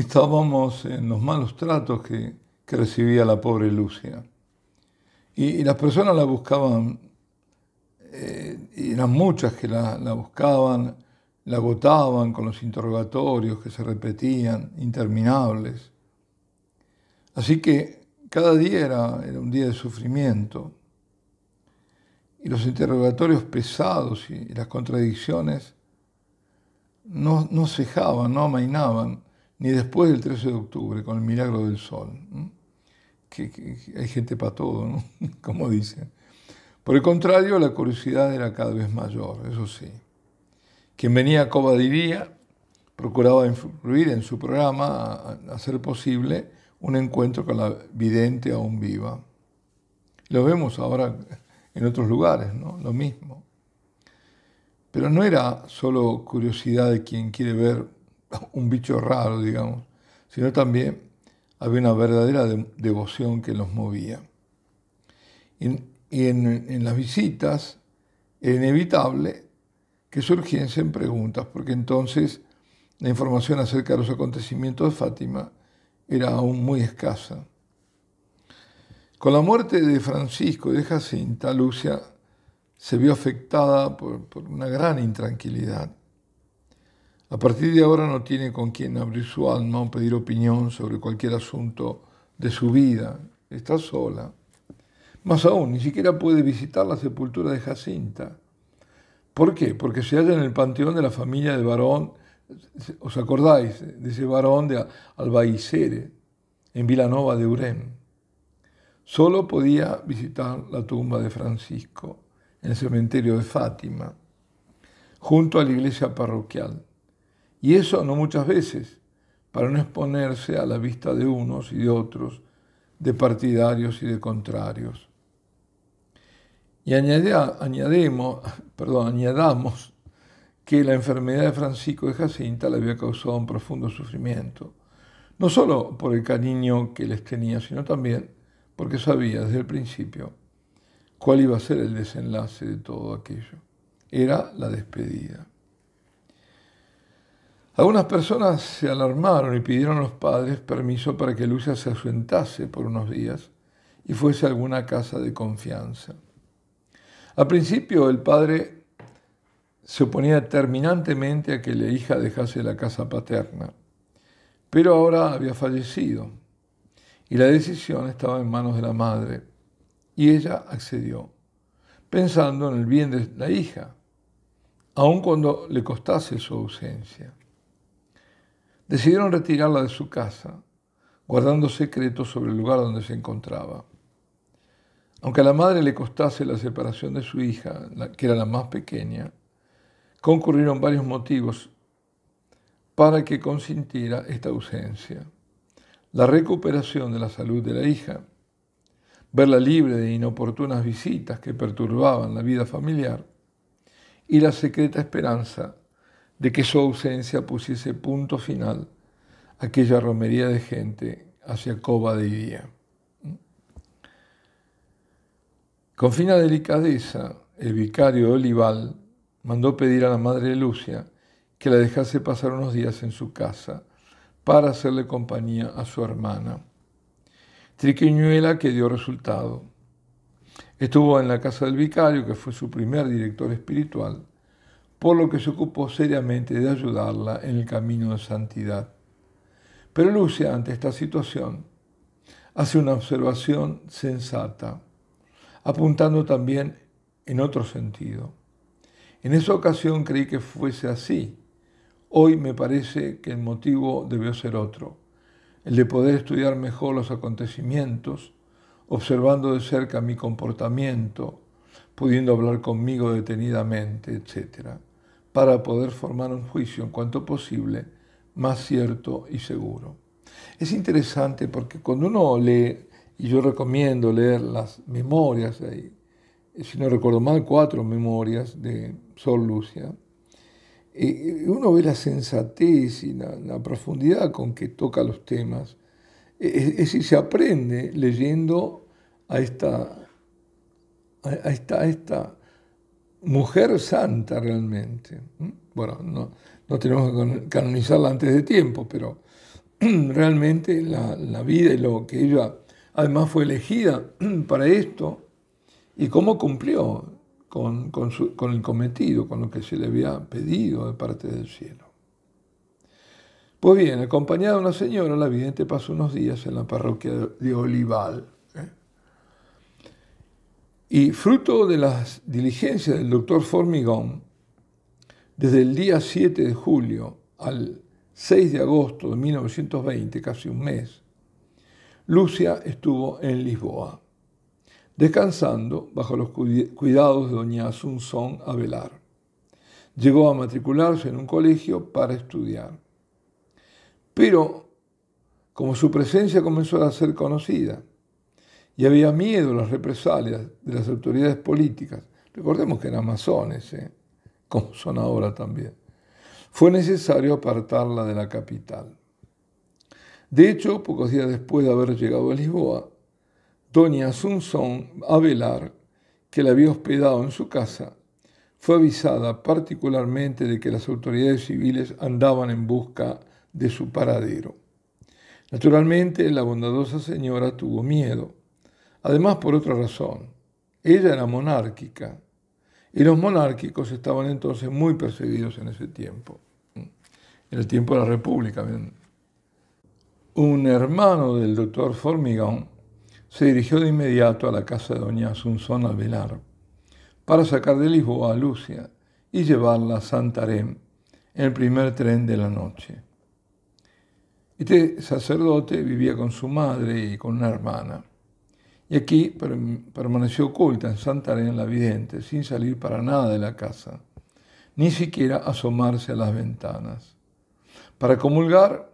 estábamos en los malos tratos que, recibía la pobre Lucia. Y, las personas la buscaban, eh, eran muchas que la, buscaban, la agotaban con los interrogatorios que se repetían, interminables. Así que cada día era, un día de sufrimiento. Y los interrogatorios pesados y, las contradicciones no, no cejaban, no amainaban ni después del 13 de octubre, con el milagro del sol. Que, hay gente para todo, ¿no? como dicen. Por el contrario, la curiosidad era cada vez mayor, eso sí. Quien venía a Coba diría, procuraba influir en su programa hacer posible un encuentro con la vidente aún viva. Lo vemos ahora en otros lugares, ¿no? Lo mismo. Pero no era solo curiosidad de quien quiere ver un bicho raro, digamos, sino también había una verdadera devoción que los movía. Y, en, las visitas era inevitable que surgiesen preguntas, porque entonces la información acerca de los acontecimientos de Fátima era aún muy escasa. Con la muerte de Francisco y de Jacinta, Lucia se vio afectada por una gran intranquilidad a partir de ahora no tiene con quién abrir su alma o pedir opinión sobre cualquier asunto de su vida. Está sola. Más aún, ni siquiera puede visitar la sepultura de Jacinta. ¿Por qué? Porque se halla en el panteón de la familia de varón, ¿os acordáis? De ese varón de Albaicere, en Vilanova de Urem. Solo podía visitar la tumba de Francisco, en el cementerio de Fátima, junto a la iglesia parroquial. Y eso no muchas veces, para no exponerse a la vista de unos y de otros, de partidarios y de contrarios. Y añadamos que la enfermedad de Francisco de Jacinta le había causado un profundo sufrimiento, no solo por el cariño que les tenía, sino también porque sabía desde el principio cuál iba a ser el desenlace de todo aquello. Era la despedida. Algunas personas se alarmaron y pidieron a los padres permiso para que Lucia se asentase por unos días y fuese a alguna casa de confianza. Al principio el padre se oponía terminantemente a que la hija dejase la casa paterna, pero ahora había fallecido y la decisión estaba en manos de la madre y ella accedió, pensando en el bien de la hija, aun cuando le costase su ausencia decidieron retirarla de su casa, guardando secretos sobre el lugar donde se encontraba. Aunque a la madre le costase la separación de su hija, que era la más pequeña, concurrieron varios motivos para que consintiera esta ausencia. La recuperación de la salud de la hija, verla libre de inoportunas visitas que perturbaban la vida familiar y la secreta esperanza de de que su ausencia pusiese punto final a aquella romería de gente hacia Coba de Iría. Con fina delicadeza, el vicario Olival mandó pedir a la madre de Lucia que la dejase pasar unos días en su casa para hacerle compañía a su hermana. triqueñuela que dio resultado. Estuvo en la casa del vicario, que fue su primer director espiritual, por lo que se ocupó seriamente de ayudarla en el camino de santidad. Pero Lucia, ante esta situación, hace una observación sensata, apuntando también en otro sentido. En esa ocasión creí que fuese así. Hoy me parece que el motivo debió ser otro, el de poder estudiar mejor los acontecimientos, observando de cerca mi comportamiento, pudiendo hablar conmigo detenidamente, etc para poder formar un juicio en cuanto posible más cierto y seguro. Es interesante porque cuando uno lee, y yo recomiendo leer las memorias, si no recuerdo mal, cuatro memorias de Sol Lucia, eh, eh, uno ve la sensatez y la, profundidad con que toca los temas. E, es decir, se aprende leyendo a esta, a esta, a esta mujer santa realmente. ¿Mm? Bueno, no, no tenemos que canonizarla antes de tiempo, pero realmente la, vida y lo que ella además fue elegida para esto y cómo cumplió con, el cometido, con lo que se le había pedido de parte del cielo. Pues bien, acompañada de una señora, la vidente pasó unos días en la parroquia de Olival. ¿eh? Y fruto de las diligencias del doctor Formigón, desde el día 7 de julio al 6 de agosto de 1920, casi un mes, Lucia estuvo en Lisboa, descansando bajo los cuidados de doña Asunción Avelar. Llegó a matricularse en un colegio para estudiar. Pero, como su presencia comenzó a ser conocida, y había miedo a las represalias de las autoridades políticas. Recordemos que en masones, ¿eh? como son ahora también. Fue necesario apartarla de la capital. De hecho, pocos días después de haber llegado a Lisboa, doña Asunción Avelar, que la había hospedado en su casa, fue avisada particularmente de que las autoridades civiles andaban en busca de su paradero. Naturalmente, la bondadosa señora tuvo miedo Además, por otra razón, ella era monárquica y los monárquicos estaban entonces muy perseguidos en ese tiempo, mm. en el tiempo de la República. Un hermano del doctor Formigón se dirigió de inmediato a la casa de doña Asunción Velar para sacar de Lisboa a Lucia y llevarla a Santarém en el primer tren de la noche. Este sacerdote vivía con su madre y con una hermana. Y aquí permaneció oculta en Santa Arena la vidente, sin salir para nada de la casa, ni siquiera asomarse a las ventanas. Para comulgar,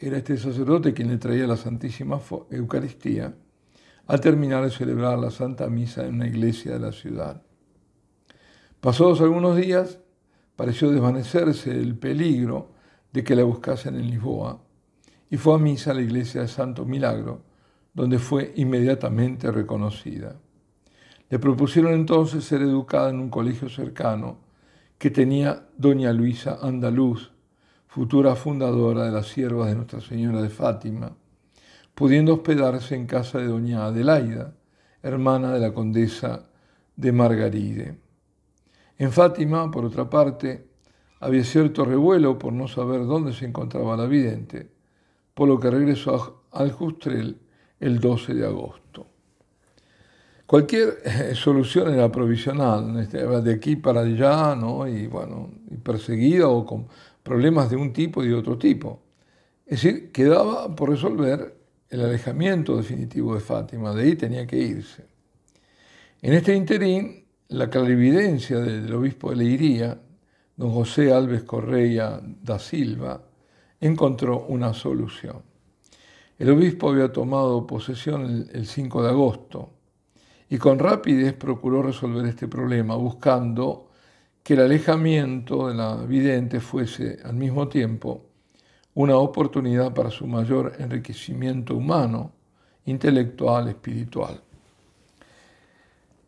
era este sacerdote quien le traía la Santísima Eucaristía al terminar de celebrar la Santa Misa en una iglesia de la ciudad. Pasados algunos días, pareció desvanecerse el peligro de que la buscasen en Lisboa y fue a misa a la iglesia de Santo Milagro, donde fue inmediatamente reconocida. Le propusieron entonces ser educada en un colegio cercano que tenía doña Luisa Andaluz, futura fundadora de las siervas de Nuestra Señora de Fátima, pudiendo hospedarse en casa de doña Adelaida, hermana de la condesa de Margaride. En Fátima, por otra parte, había cierto revuelo por no saber dónde se encontraba la vidente, por lo que regresó al Justrel el 12 de agosto. Cualquier eh, solución era provisional, este, de aquí para allá, ¿no? y bueno, perseguida o con problemas de un tipo y de otro tipo. Es decir, quedaba por resolver el alejamiento definitivo de Fátima, de ahí tenía que irse. En este interín, la clarividencia del obispo de Leiría, don José Alves Correia da Silva, encontró una solución. El obispo había tomado posesión el 5 de agosto y con rapidez procuró resolver este problema, buscando que el alejamiento de la vidente fuese al mismo tiempo una oportunidad para su mayor enriquecimiento humano, intelectual, espiritual.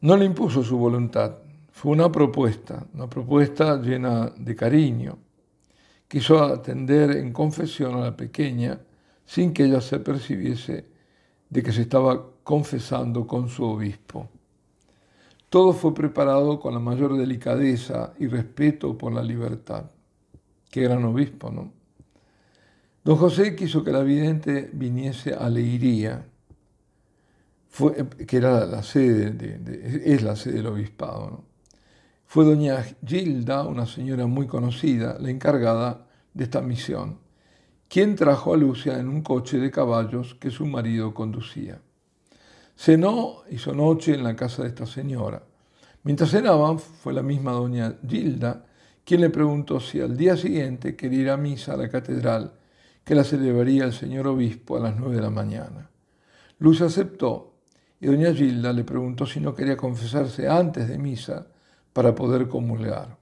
No le impuso su voluntad, fue una propuesta, una propuesta llena de cariño. Quiso atender en confesión a la pequeña sin que ella se percibiese de que se estaba confesando con su obispo. Todo fue preparado con la mayor delicadeza y respeto por la libertad. Qué gran obispo, ¿no? Don José quiso que la vidente viniese a Leiría, fue, que era la sede es la sede del obispado. Fue doña Gilda, una señora muy conocida, la encargada de esta misión quien trajo a Lucia en un coche de caballos que su marido conducía. Cenó, hizo noche en la casa de esta señora. Mientras cenaban, fue la misma doña Gilda quien le preguntó si al día siguiente quería ir a misa a la catedral, que la celebraría el señor obispo a las nueve de la mañana. Lucia aceptó y doña Gilda le preguntó si no quería confesarse antes de misa para poder comulgar,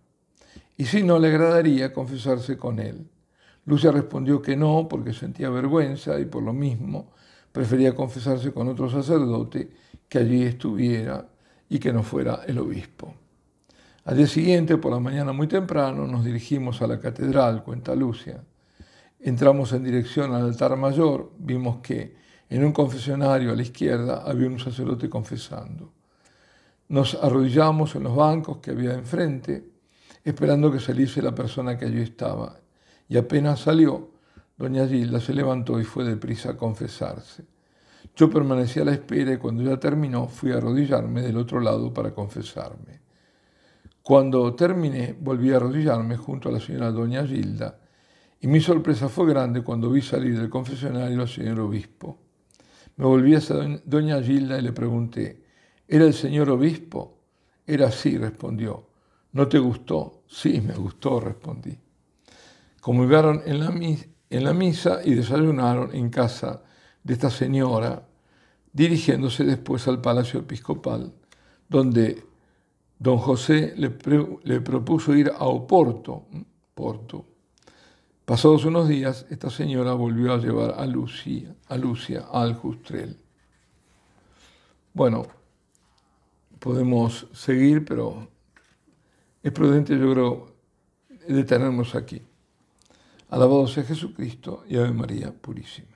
y si no le agradaría confesarse con él. Lucia respondió que no, porque sentía vergüenza y por lo mismo prefería confesarse con otro sacerdote que allí estuviera y que no fuera el obispo. Al día siguiente, por la mañana muy temprano, nos dirigimos a la catedral, cuenta Lucia. Entramos en dirección al altar mayor, vimos que en un confesionario a la izquierda había un sacerdote confesando. Nos arrodillamos en los bancos que había enfrente, esperando que saliese la persona que allí estaba, y apenas salió, doña Gilda se levantó y fue deprisa a confesarse. Yo permanecí a la espera y cuando ya terminó fui a arrodillarme del otro lado para confesarme. Cuando terminé volví a arrodillarme junto a la señora doña Gilda y mi sorpresa fue grande cuando vi salir del confesionario al señor obispo. Me volví hacia doña Gilda y le pregunté, ¿era el señor obispo? Era así, respondió. ¿No te gustó? Sí, me gustó, respondí comulgaron en la, en la misa y desayunaron en casa de esta señora, dirigiéndose después al Palacio Episcopal, donde don José le, propuso ir a Oporto. Porto. Pasados unos días, esta señora volvió a llevar a Lucía, a Lucia al Justrel. Bueno, podemos seguir, pero es prudente, yo creo, detenernos aquí. Alabado sea Jesucristo y Ave María Purísima.